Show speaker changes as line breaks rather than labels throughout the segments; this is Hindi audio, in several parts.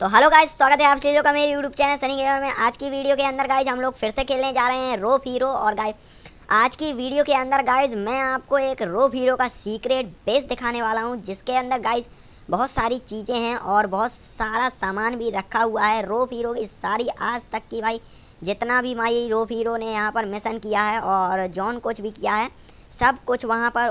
तो हेलो गाइस स्वागत है आप सभी लोग का मेरे यूट्यूब चैनल सनी गेमर में आज की वीडियो के अंदर गाइस हम लोग फिर से खेलने जा रहे हैं रोप हीरो और गाइस आज की वीडियो के अंदर गाइस मैं आपको एक रोप हीरो का सीक्रेट बेस दिखाने वाला हूं जिसके अंदर गाइस बहुत सारी चीज़ें हैं और बहुत सारा सामान भी रखा हुआ है रोप हीरो की सारी आज तक की भाई जितना भी माई रोप हीरो ने यहाँ पर मिशन किया है और जॉन कोच भी किया है सब कुछ वहाँ पर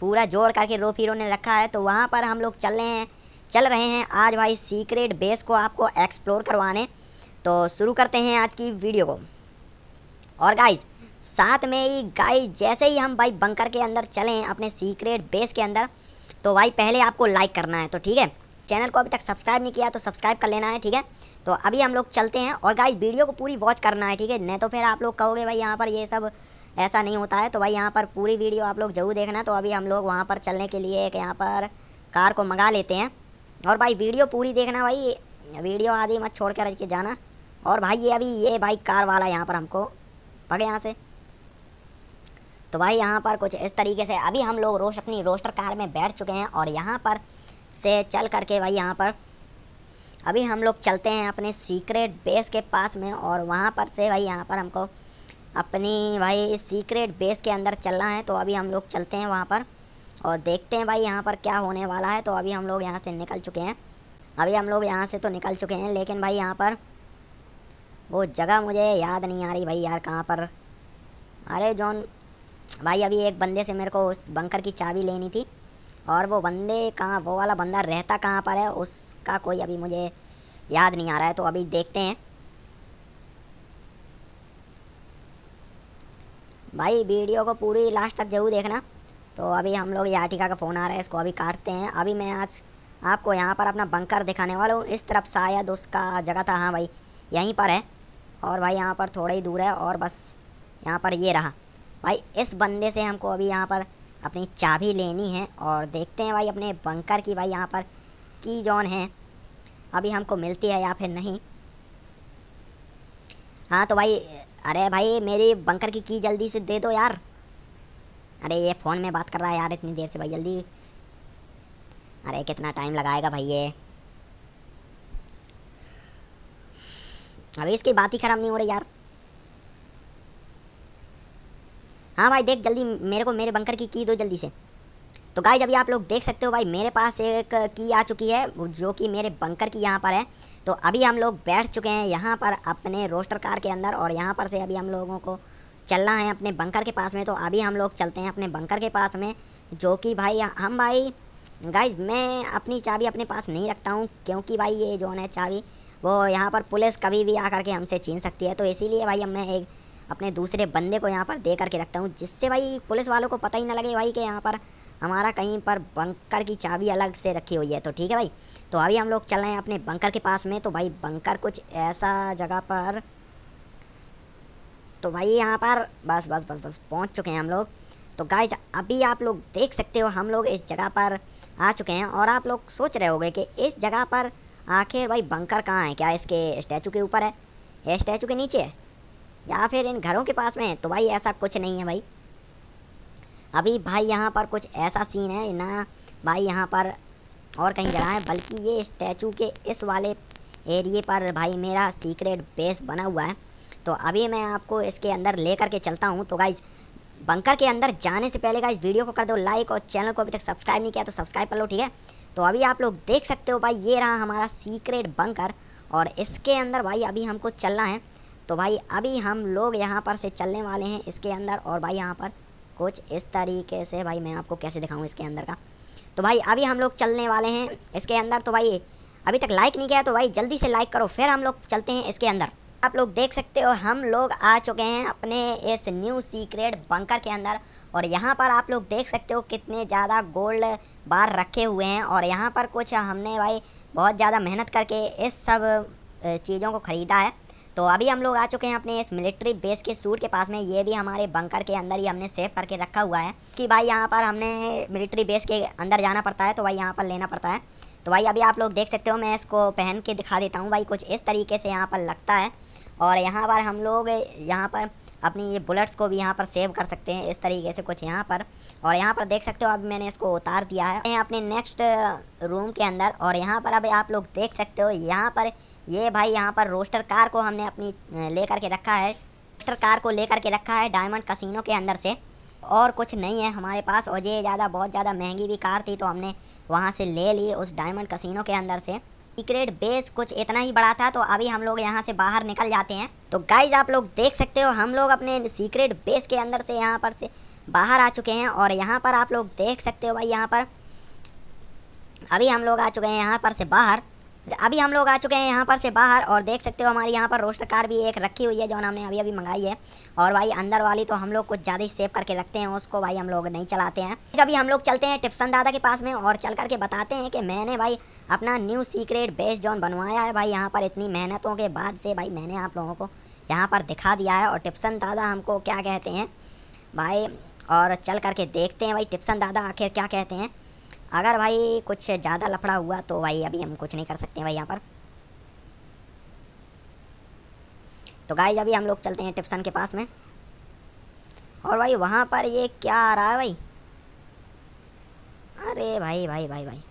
पूरा जोड़ करके रोप हीरो ने रखा है तो वहाँ पर हम लोग चल रहे हैं चल रहे हैं आज भाई सीक्रेट बेस को आपको एक्सप्लोर करवाने तो शुरू करते हैं आज की वीडियो को और गाइज साथ में ही गाइज जैसे ही हम भाई बंकर के अंदर चलें अपने सीक्रेट बेस के अंदर तो भाई पहले आपको लाइक करना है तो ठीक है चैनल को अभी तक सब्सक्राइब नहीं किया तो सब्सक्राइब कर लेना है ठीक है तो अभी हम लोग चलते हैं और गाइज वीडियो को पूरी वॉच करना है ठीक है नहीं तो फिर आप लोग कहोगे भाई यहाँ पर ये सब ऐसा नहीं होता है तो भाई यहाँ पर पूरी वीडियो आप लोग जरूर देखना तो अभी हम लोग वहाँ पर चलने के लिए एक यहाँ पर कार को मंगा लेते हैं और भाई वीडियो पूरी देखना भाई वीडियो आधी मत छोड़ कर के जाना और भाई ये अभी ये भाई कार वाला यहाँ पर हमको पगे यहाँ से तो भाई यहाँ पर कुछ इस तरीके से अभी हम लोग रोश अपनी रोस्टर कार में बैठ चुके हैं और यहाँ पर से चल करके भाई यहाँ पर अभी हम लोग चलते हैं अपने सीक्रेट बेस के पास में और वहाँ पर से भाई यहाँ पर हमको अपनी भाई सीक्रेट बेस के अंदर चलना है तो अभी हम लोग चलते हैं वहाँ पर और देखते हैं भाई यहाँ पर क्या होने वाला है तो अभी हम लोग यहाँ से निकल चुके हैं अभी हम लोग यहाँ से तो निकल चुके हैं लेकिन भाई यहाँ पर वो जगह मुझे याद नहीं आ रही भाई यार कहाँ पर अरे जॉन भाई अभी एक बंदे से मेरे को उस बंकर की चाबी लेनी थी और वो बंदे कहाँ वो वाला बंदा रहता कहाँ पर है उसका कोई अभी मुझे याद नहीं आ रहा है तो अभी देखते हैं भाई वीडियो को पूरी लास्ट तक जरूर देखना तो अभी हम लोग याटिका का फ़ोन आ रहा है इसको अभी काटते हैं अभी मैं आज आपको यहाँ पर अपना बंकर दिखाने वाला हूँ इस तरफ शायद उसका जगह था हाँ भाई यहीं पर है और भाई यहाँ पर थोड़ा ही दूर है और बस यहाँ पर ये रहा भाई इस बंदे से हमको अभी यहाँ पर अपनी चाबी लेनी है और देखते हैं भाई अपने बंकर की भाई यहाँ पर की जौन है अभी हमको मिलती है या फिर नहीं हाँ तो भाई अरे भाई मेरी बंकर की की जल्दी से दे दो यार अरे ये फ़ोन में बात कर रहा है यार इतनी देर से भाई जल्दी अरे कितना टाइम लगाएगा भाई ये अभी इसकी बात ही ख़राब नहीं हो रही यार हाँ भाई देख जल्दी मेरे को मेरे बंकर की की दो जल्दी से तो गाइज अभी आप लोग देख सकते हो भाई मेरे पास एक की आ चुकी है जो कि मेरे बंकर की यहाँ पर है तो अभी हम लोग बैठ चुके हैं यहाँ पर अपने रोस्टर कार के अंदर और यहाँ पर से अभी हम लोगों को चलना है अपने बंकर के पास में तो अभी हम लोग चलते हैं अपने बंकर के पास में जो कि भाई हम भाई गाइज मैं अपनी चाबी अपने पास नहीं रखता हूँ क्योंकि भाई ये जो है चाबी वो यहाँ पर पुलिस कभी भी आ के हमसे छीन सकती है तो इसीलिए भाई अब मैं एक अपने दूसरे बंदे को यहाँ पर दे करके रखता हूँ जिससे भाई पुलिस वालों को पता ही ना लगे भाई कि यहाँ पर हमारा कहीं पर बंकर की चाबी अलग से रखी हुई है तो ठीक है भाई तो अभी हम लोग चल रहे हैं अपने बंकर के पास में तो भाई बंकर कुछ ऐसा जगह पर तो भाई यहाँ पर बस बस बस बस पहुँच चुके हैं हम लोग तो गाइज अभी आप लोग देख सकते हो हम लोग इस जगह पर आ चुके हैं और आप लोग सोच रहे होंगे कि इस जगह पर आखिर भाई बंकर कहाँ है क्या इसके स्टैचू के ऊपर है या स्टैचू के नीचे है या फिर इन घरों के पास में है तो भाई ऐसा कुछ नहीं है भाई अभी भाई यहाँ पर कुछ ऐसा सीन है ना भाई यहाँ पर और कहीं जगह है बल्कि ये स्टैचू के इस वाले एरिए पर भाई मेरा सीक्रेट बेस बना हुआ है तो अभी मैं आपको इसके अंदर ले करके चलता हूँ तो गाइज़ बंकर के अंदर जाने से पहले गाइज वीडियो को कर दो लाइक और चैनल को अभी तक सब्सक्राइब नहीं किया तो सब्सक्राइब कर लो ठीक है तो अभी आप लोग देख सकते हो भाई ये रहा हमारा सीक्रेट बंकर और इसके अंदर भाई अभी हमको चलना है तो भाई अभी हम लोग यहाँ पर से चलने वाले हैं इसके अंदर और भाई यहाँ पर कुछ इस तरीके से भाई मैं आपको कैसे दिखाऊँ इसके अंदर का तो भाई अभी हम लोग चलने वाले हैं इसके अंदर तो भाई अभी तक लाइक नहीं किया तो भाई जल्दी से लाइक करो फिर हम लोग चलते हैं इसके अंदर आप लोग देख सकते हो हम लोग आ चुके हैं अपने इस न्यू सीक्रेट बंकर के अंदर और यहाँ पर आप लोग देख सकते हो कितने ज़्यादा गोल्ड बार रखे हुए हैं और यहाँ पर कुछ हमने भाई बहुत ज़्यादा मेहनत करके इस सब चीज़ों को ख़रीदा है तो अभी हम लोग आ चुके हैं अपने इस मिलिट्री बेस के सूट के पास में ये भी हमारे बंकर के अंदर ही हमने सेव करके रखा हुआ है कि भाई यहाँ पर हमने मिलिट्री बेस के अंदर जाना पड़ता है तो भाई यहाँ पर लेना पड़ता है तो भाई अभी आप लोग देख सकते हो मैं इसको पहन के दिखा देता हूँ भाई कुछ इस तरीके से यहाँ पर लगता है और यहाँ पर हम लोग यहाँ पर अपनी ये बुलेट्स को भी यहाँ पर सेव कर सकते हैं इस तरीके से कुछ यहाँ पर और यहाँ पर देख सकते हो अब मैंने इसको उतार दिया है अपने नेक्स्ट रूम uh, के अंदर और यहाँ पर अब आप लोग देख सकते हो यहाँ पर ये भाई यहाँ पर रोस्टर कार को हमने अपनी ले करके रखा है रोस्टर कार को ले के रखा है डायमंड कसिनो के अंदर से और कुछ नहीं है हमारे पास और ये ज़्यादा बहुत ज़्यादा महंगी भी कार थी तो हमने वहाँ से ले ली उस डायमंड कसिनो के अंदर से सीक्रेट बेस कुछ इतना ही बड़ा था तो अभी हम लोग यहाँ से बाहर निकल जाते हैं तो गाइज आप लोग देख सकते हो हम लोग अपने सीक्रेट बेस के अंदर से यहाँ पर से बाहर आ चुके हैं और यहाँ पर आप लोग देख सकते हो भाई यहाँ पर अभी हम लोग आ चुके हैं यहाँ पर से बाहर अभी हम लोग आ चुके हैं यहाँ पर से बाहर और देख सकते हो हमारी यहाँ पर रोस्टर कार भी एक रखी हुई है जो हमने अभी अभी मंगाई है और भाई अंदर वाली तो हम लोग कुछ ज़्यादा ही सेव करके रखते हैं उसको भाई हम लोग नहीं चलाते हैं अभी हम लोग चलते हैं टिप्सन दादा के पास में और चल करके बताते हैं कि मैंने भाई अपना न्यू सीक्रेट बेस जोन बनवाया है भाई यहाँ पर इतनी मेहनतों के बाद से भाई मैंने आप लोगों को यहाँ पर दिखा दिया है और टिप्सन दादा हमको क्या कहते हैं भाई और चल करके देखते हैं भाई टिप्सन दादा आखिर क्या कहते हैं अगर भाई कुछ ज़्यादा लफड़ा हुआ तो भाई अभी हम कुछ नहीं कर सकते भाई यहाँ पर तो गाइज अभी हम लोग चलते हैं टिप्सन के पास में और भाई वहाँ पर ये क्या आ रहा है भाई अरे भाई भाई भाई भाई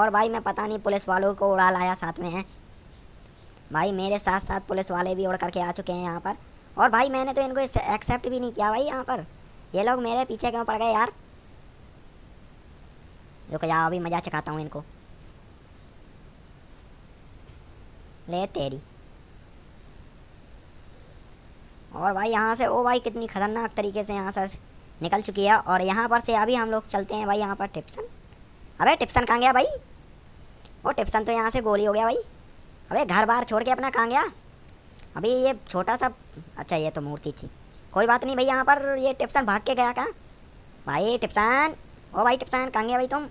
और भाई मैं पता नहीं पुलिस वालों को उड़ा लाया साथ में है भाई मेरे साथ साथ पुलिस वाले भी उड़ करके आ चुके हैं यहाँ पर और भाई मैंने तो इनको एक्सेप्ट भी नहीं किया भाई यहाँ पर ये लोग मेरे पीछे क्यों पड़ गए यार रुको यार अभी मजा चखाता हूँ इनको ले तेरी और भाई यहाँ से ओ भाई कितनी ख़तरनाक तरीके से यहाँ सर निकल चुकी है और यहाँ पर से अभी हम लोग चलते हैं भाई यहाँ पर टिप्सन अबे टिप्सन कहाँ गया भाई वो टिप्सन तो यहाँ से गोली हो गया भाई अबे घर बार छोड़ के अपना कहाँ गया अभी ये छोटा सा अच्छा ये तो मूर्ति थी कोई बात नहीं भाई यहाँ पर ये टिप्सन भाग के गया कहाँ भाई टिप्सन ओ भाई टिप्सन कहाँ गया भाई तुम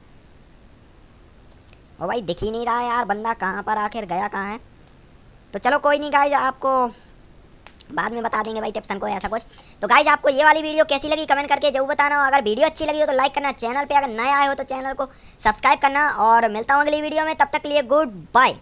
और भाई दिख ही नहीं रहा है यार बंदा कहाँ पर आखिर गया कहाँ है तो चलो कोई नहीं गाइज आपको बाद में बता देंगे भाई टिप्सन को ऐसा कुछ तो गाइज आपको ये वाली वीडियो कैसी लगी कमेंट करके जरूर बताना हो अगर वीडियो अच्छी लगी हो तो लाइक करना चैनल पे अगर नए आए हो तो चैनल को सब्सक्राइब करना और मिलता हूँ अगली वीडियो में तब तक लिए गुड बाय